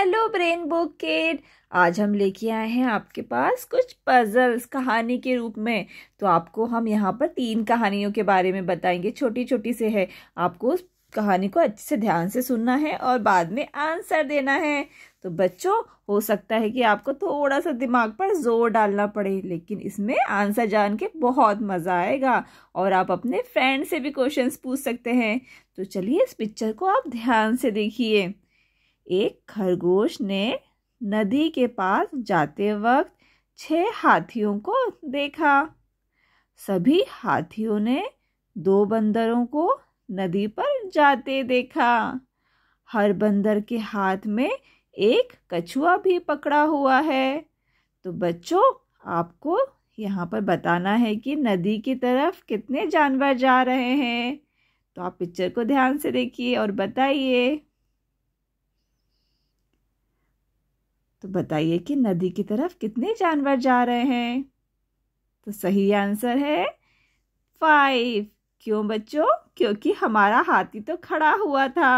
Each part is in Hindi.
हेलो ब्रेन बुक किड आज हम लेके आए हैं आपके पास कुछ पजल्स कहानी के रूप में तो आपको हम यहाँ पर तीन कहानियों के बारे में बताएंगे छोटी छोटी से है आपको उस कहानी को अच्छे से ध्यान से सुनना है और बाद में आंसर देना है तो बच्चों हो सकता है कि आपको थोड़ा सा दिमाग पर जोर डालना पड़े लेकिन इसमें आंसर जान के बहुत मज़ा आएगा और आप अपने फ्रेंड से भी क्वेश्चंस पूछ सकते हैं तो चलिए इस पिक्चर को आप ध्यान से देखिए एक खरगोश ने नदी के पास जाते वक्त छह हाथियों को देखा सभी हाथियों ने दो बंदरों को नदी पर जाते देखा हर बंदर के हाथ में एक कछुआ भी पकड़ा हुआ है तो बच्चों आपको यहाँ पर बताना है कि नदी की तरफ कितने जानवर जा रहे हैं तो आप पिक्चर को ध्यान से देखिए और बताइए तो बताइए कि नदी की तरफ कितने जानवर जा रहे हैं तो सही आंसर है फाइव क्यों बच्चों क्योंकि हमारा हाथी तो खड़ा हुआ था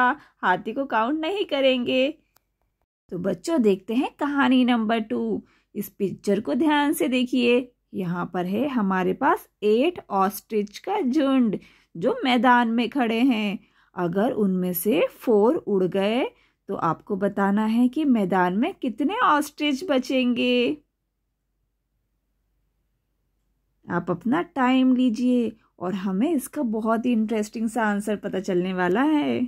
हाथी को काउंट नहीं करेंगे तो बच्चों देखते हैं कहानी नंबर टू इस पिक्चर को ध्यान से देखिए यहाँ पर है हमारे पास एट ऑस्ट्रिच का झुंड जो मैदान में खड़े हैं अगर उनमें से फोर उड़ गए तो आपको बताना है कि मैदान में कितने ऑस्ट्रिच बचेंगे आप अपना टाइम लीजिए और हमें इसका बहुत ही इंटरेस्टिंग सा आंसर पता चलने वाला है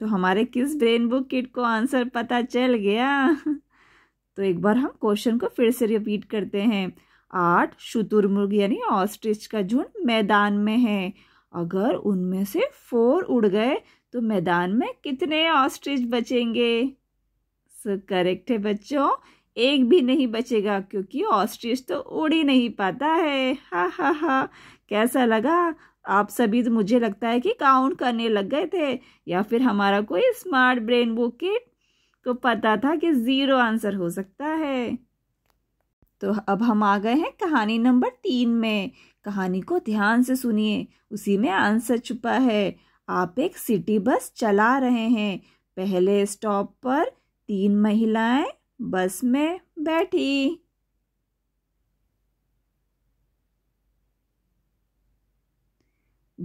तो हमारे किस ब्रेन बुक किट को आंसर पता चल गया तो एक बार हम क्वेश्चन को फिर से रिपीट करते हैं आठ शुतुरमुर्ग यानी ऑस्ट्रिच का झुंड मैदान में है अगर उनमें से फोर उड़ गए तो मैदान में कितने ऑस्ट्रिच बचेंगे सो करेक्ट है बच्चों एक भी नहीं बचेगा क्योंकि ऑस्ट्रिच तो उड़ ही नहीं पाता है हा हा हा कैसा लगा आप सभी तो मुझे लगता है कि काउंट करने लग गए थे या फिर हमारा कोई स्मार्ट ब्रेन वो किट को तो पता था कि ज़ीरो आंसर हो सकता है तो अब हम आ गए हैं कहानी नंबर तीन में कहानी को ध्यान से सुनिए उसी में आंसर छुपा है आप एक सिटी बस चला रहे हैं पहले स्टॉप पर तीन महिलाएं बस में बैठी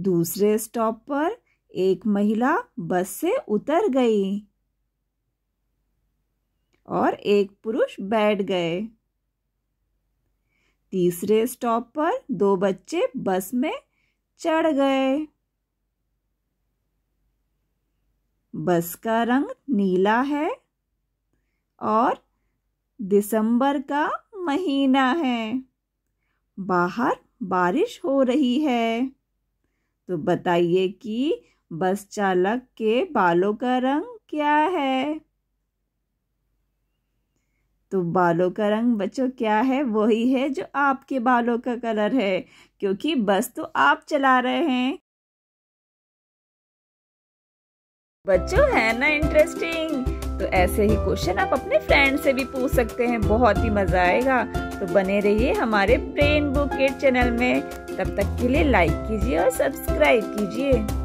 दूसरे स्टॉप पर एक महिला बस से उतर गई और एक पुरुष बैठ गए तीसरे स्टॉप पर दो बच्चे बस में चढ़ गए बस का रंग नीला है और दिसंबर का महीना है बाहर बारिश हो रही है तो बताइए कि बस चालक के बालों का रंग क्या है तो बालों का रंग बच्चों क्या है वही है जो आपके बालों का कलर है क्योंकि बस तो आप चला रहे हैं बच्चों है ना इंटरेस्टिंग तो ऐसे ही क्वेश्चन आप अपने फ्रेंड से भी पूछ सकते हैं बहुत ही मजा आएगा तो बने रहिए हमारे ब्रेन बुकेट चैनल में तब तक के लिए लाइक कीजिए और सब्सक्राइब कीजिए